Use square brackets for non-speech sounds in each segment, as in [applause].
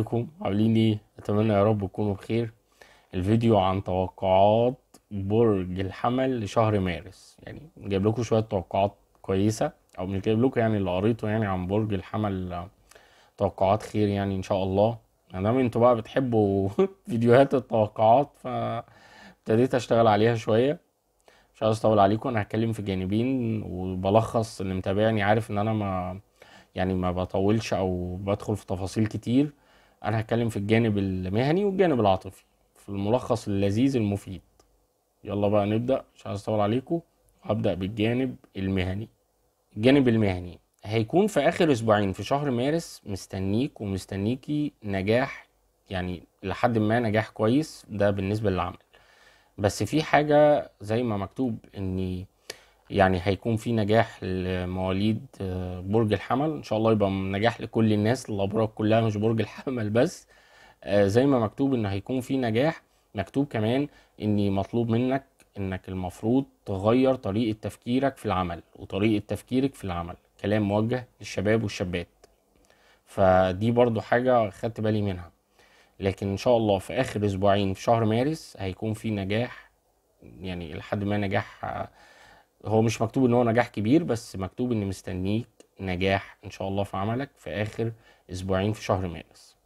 بكم عاملين ايه اتمنى يا رب تكونوا بخير الفيديو عن توقعات برج الحمل لشهر مارس يعني جايب لكم شويه توقعات كويسه او مش جايب لكم يعني اللي قريته يعني عن برج الحمل توقعات خير يعني ان شاء الله ما دام انتوا بقى بتحبوا [laughs] فيديوهات التوقعات ف ابتديت اشتغل عليها شويه مش عايز اطول عليكم انا هتكلم في جانبين وبلخص اللي متابعني عارف ان انا ما يعني ما بطولش او بدخل في تفاصيل كتير انا هتكلم في الجانب المهني والجانب العاطفي في الملخص اللذيذ المفيد يلا بقى نبدا مش عايز اطول عليكم هبدا بالجانب المهني الجانب المهني هيكون في اخر اسبوعين في شهر مارس مستنيك ومستنيكي نجاح يعني لحد ما نجاح كويس ده بالنسبه للعمل بس في حاجه زي ما مكتوب اني يعني هيكون في نجاح لمواليد آه، برج الحمل ان شاء الله يبقى نجاح لكل الناس الابراج كلها مش برج الحمل بس آه، زي ما مكتوب ان هيكون في نجاح مكتوب كمان اني مطلوب منك انك المفروض تغير طريقه تفكيرك في العمل وطريقه تفكيرك في العمل كلام موجه للشباب والشابات فدي برضو حاجه خدت بالي منها لكن ان شاء الله في اخر اسبوعين في شهر مارس هيكون في نجاح يعني لحد ما نجاح آه، هو مش مكتوب ان هو نجاح كبير بس مكتوب ان مستنيك نجاح ان شاء الله في عملك في اخر اسبوعين في شهر مارس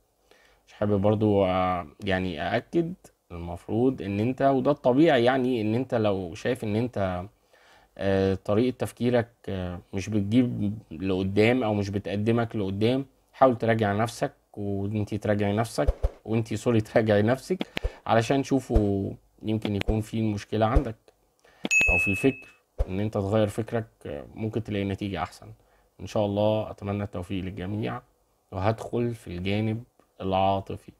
مش حابب برضو آه، يعني ااكد المفروض ان انت وده الطبيعي يعني ان انت لو شايف ان انت آه، طريقه تفكيرك آه، مش بتجيب لقدام او مش بتقدمك لقدام حاول تراجع نفسك وانت تراجعي نفسك وانت سوري [laughs] تراجعي نفسك علشان تشوفوا يمكن يكون في مشكله عندك او في الفكر ان انت تغير فكرك ممكن تلاقي نتيجه احسن ان شاء الله اتمنى التوفيق للجميع وهدخل في الجانب العاطفي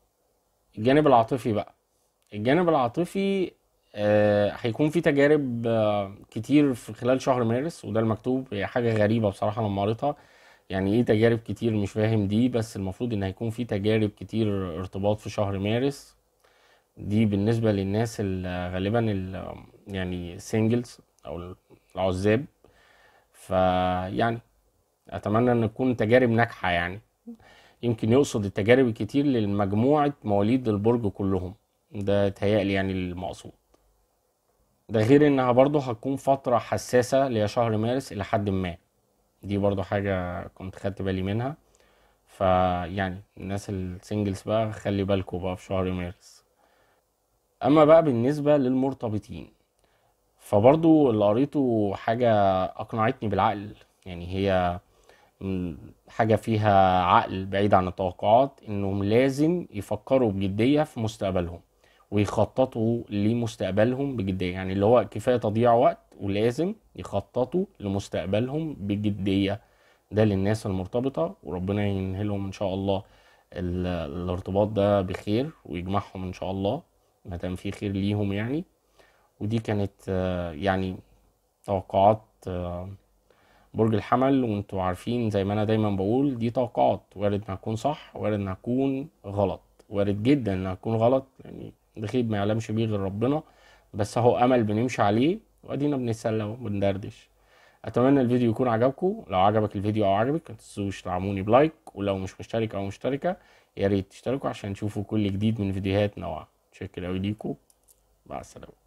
الجانب العاطفي بقى الجانب العاطفي آه، هيكون في تجارب آه، كتير في خلال شهر مارس وده المكتوب هي حاجه غريبه بصراحه لما قريتها يعني ايه تجارب كتير مش فاهم دي بس المفروض ان هيكون في تجارب كتير ارتباط في شهر مارس دي بالنسبه للناس اللي غالبا يعني سينجلز او العزاب فيعني اتمنى ان تكون تجارب ناجحه يعني يمكن يقصد التجارب الكتير لمجموعه مواليد البرج كلهم ده تهيألي يعني المقصود ده غير انها برضه هتكون فتره حساسه اللي هي شهر مارس الى حد ما دي برضه حاجه كنت خدت بالي منها فيعني الناس السنجلز بقى خلي بالكوا بقى في شهر مارس اما بقى بالنسبه للمرتبطين فبرضو اللي قريته حاجة أقنعتني بالعقل يعني هي حاجة فيها عقل بعيد عن التوقعات إنهم لازم يفكروا بجدية في مستقبلهم ويخططوا لمستقبلهم بجدية يعني اللي هو كفاية تضييع وقت ولازم يخططوا لمستقبلهم بجدية ده للناس المرتبطة وربنا ينهلهم إن شاء الله الارتباط ده بخير ويجمعهم إن شاء الله ما دام في خير ليهم يعني ودي كانت آه، يعني توقعات آه، برج الحمل وانتوا عارفين زي ما انا دايما بقول دي توقعات وارد انها تكون صح وارد انها تكون غلط وارد جدا انها تكون غلط يعني الغيب ما يعلمش بيه غير ربنا بس هو امل بنمشي عليه وادينا بنتسلى وبندردش اتمنى الفيديو يكون عجبكم لو عجبك الفيديو او عجبك ما تنسوش تدعموني بلايك ولو مش مشترك او مشتركه يا ريت تشتركوا عشان تشوفوا كل جديد من فيديوهاتنا شكرا قوي ليكم مع السلامه